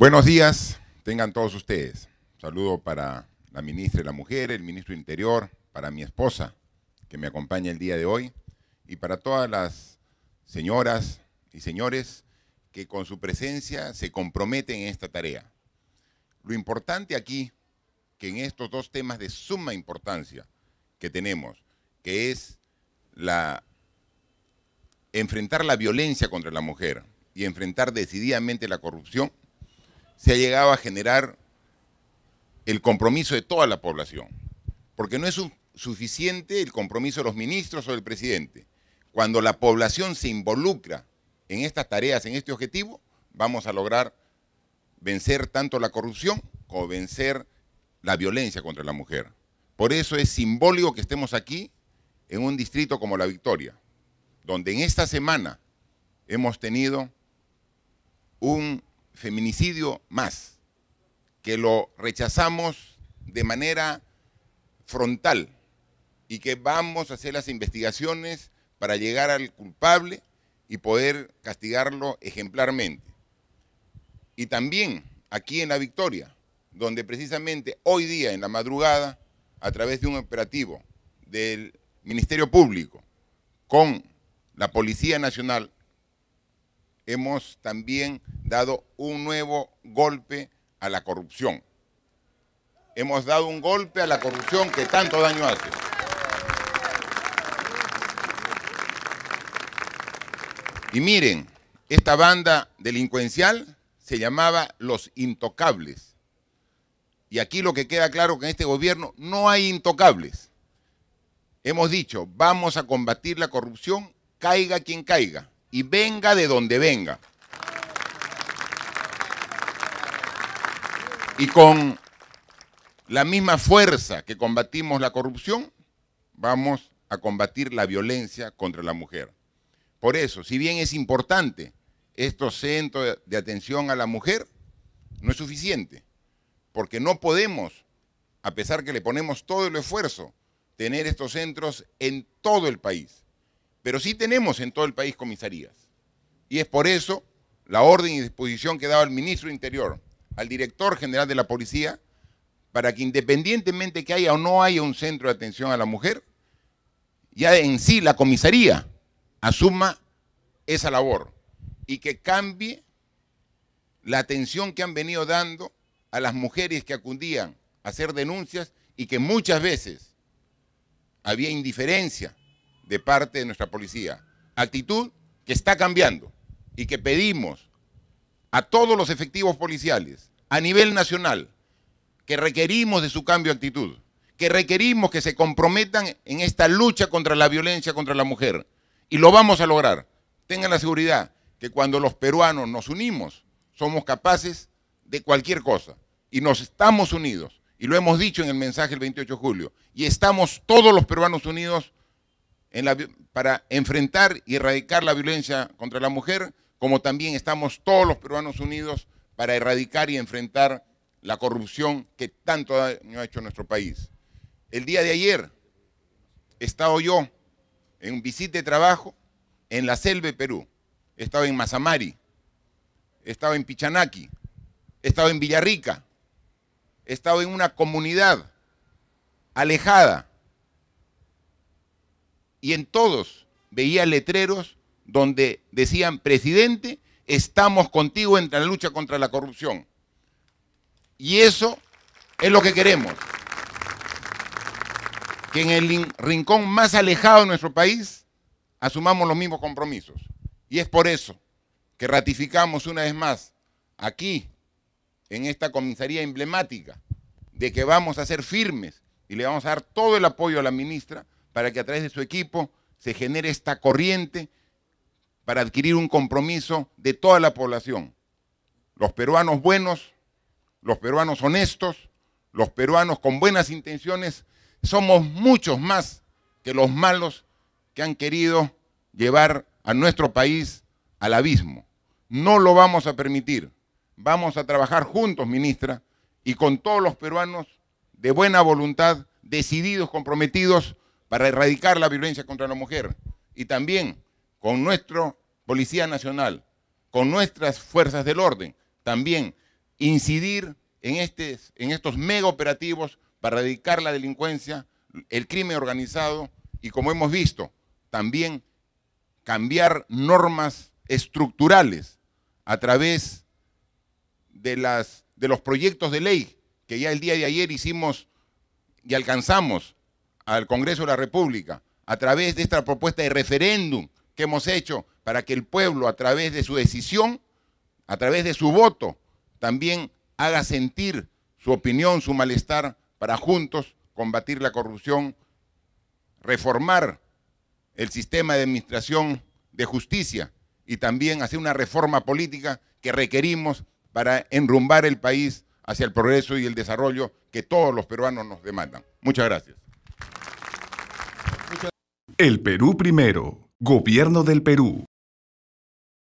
Buenos días, tengan todos ustedes. Saludo para la ministra de la Mujer, el ministro Interior, para mi esposa, que me acompaña el día de hoy, y para todas las señoras y señores que con su presencia se comprometen en esta tarea. Lo importante aquí, que en estos dos temas de suma importancia que tenemos, que es la enfrentar la violencia contra la mujer y enfrentar decididamente la corrupción, se ha llegado a generar el compromiso de toda la población. Porque no es suficiente el compromiso de los ministros o del presidente. Cuando la población se involucra en estas tareas, en este objetivo, vamos a lograr vencer tanto la corrupción como vencer la violencia contra la mujer. Por eso es simbólico que estemos aquí en un distrito como La Victoria, donde en esta semana hemos tenido un feminicidio más, que lo rechazamos de manera frontal y que vamos a hacer las investigaciones para llegar al culpable y poder castigarlo ejemplarmente. Y también aquí en La Victoria, donde precisamente hoy día en la madrugada, a través de un operativo del Ministerio Público con la Policía Nacional, hemos también dado un nuevo golpe a la corrupción. Hemos dado un golpe a la corrupción que tanto daño hace. Y miren, esta banda delincuencial se llamaba Los Intocables. Y aquí lo que queda claro es que en este gobierno no hay intocables. Hemos dicho, vamos a combatir la corrupción, caiga quien caiga y venga de donde venga. Y con la misma fuerza que combatimos la corrupción, vamos a combatir la violencia contra la mujer. Por eso, si bien es importante estos centros de atención a la mujer, no es suficiente, porque no podemos, a pesar que le ponemos todo el esfuerzo, tener estos centros en todo el país. Pero sí tenemos en todo el país comisarías. Y es por eso la orden y disposición que daba el ministro de Interior al director general de la policía para que independientemente que haya o no haya un centro de atención a la mujer, ya en sí la comisaría asuma esa labor y que cambie la atención que han venido dando a las mujeres que acudían a hacer denuncias y que muchas veces había indiferencia de parte de nuestra policía. Actitud que está cambiando y que pedimos a todos los efectivos policiales a nivel nacional que requerimos de su cambio de actitud, que requerimos que se comprometan en esta lucha contra la violencia contra la mujer. Y lo vamos a lograr. Tengan la seguridad que cuando los peruanos nos unimos, somos capaces de cualquier cosa. Y nos estamos unidos. Y lo hemos dicho en el mensaje el 28 de julio. Y estamos todos los peruanos unidos para enfrentar y erradicar la violencia contra la mujer, como también estamos todos los peruanos unidos para erradicar y enfrentar la corrupción que tanto ha hecho nuestro país. El día de ayer he estado yo en un visita de trabajo en la selva de Perú, he estado en Mazamari, estaba en Pichanaki, he estado en Villarrica, he estado en una comunidad alejada, y en todos veía letreros donde decían, presidente, estamos contigo en la lucha contra la corrupción. Y eso es lo que queremos. Que en el rincón más alejado de nuestro país asumamos los mismos compromisos. Y es por eso que ratificamos una vez más aquí, en esta comisaría emblemática, de que vamos a ser firmes y le vamos a dar todo el apoyo a la ministra para que a través de su equipo se genere esta corriente para adquirir un compromiso de toda la población. Los peruanos buenos, los peruanos honestos, los peruanos con buenas intenciones, somos muchos más que los malos que han querido llevar a nuestro país al abismo. No lo vamos a permitir. Vamos a trabajar juntos, ministra, y con todos los peruanos de buena voluntad, decididos, comprometidos, para erradicar la violencia contra la mujer y también con nuestro Policía Nacional, con nuestras fuerzas del orden, también incidir este, en, estos mega operativos para erradicar la delincuencia, el crimen organizado y como hemos visto, también cambiar normas estructurales a través de, las, de los proyectos de ley que ya el día de ayer hicimos y alcanzamos al Congreso de la República a través de esta propuesta de referéndum que hemos hecho para que el pueblo a través de su decisión, a través de su voto, también haga sentir su opinión, su malestar, para juntos combatir la corrupción, reformar el sistema de administración de justicia y también hacer una reforma política que requerimos para enrumbar el país hacia el progreso y el desarrollo que todos los peruanos nos demandan. Muchas gracias. El Perú Primero. Gobierno del Perú.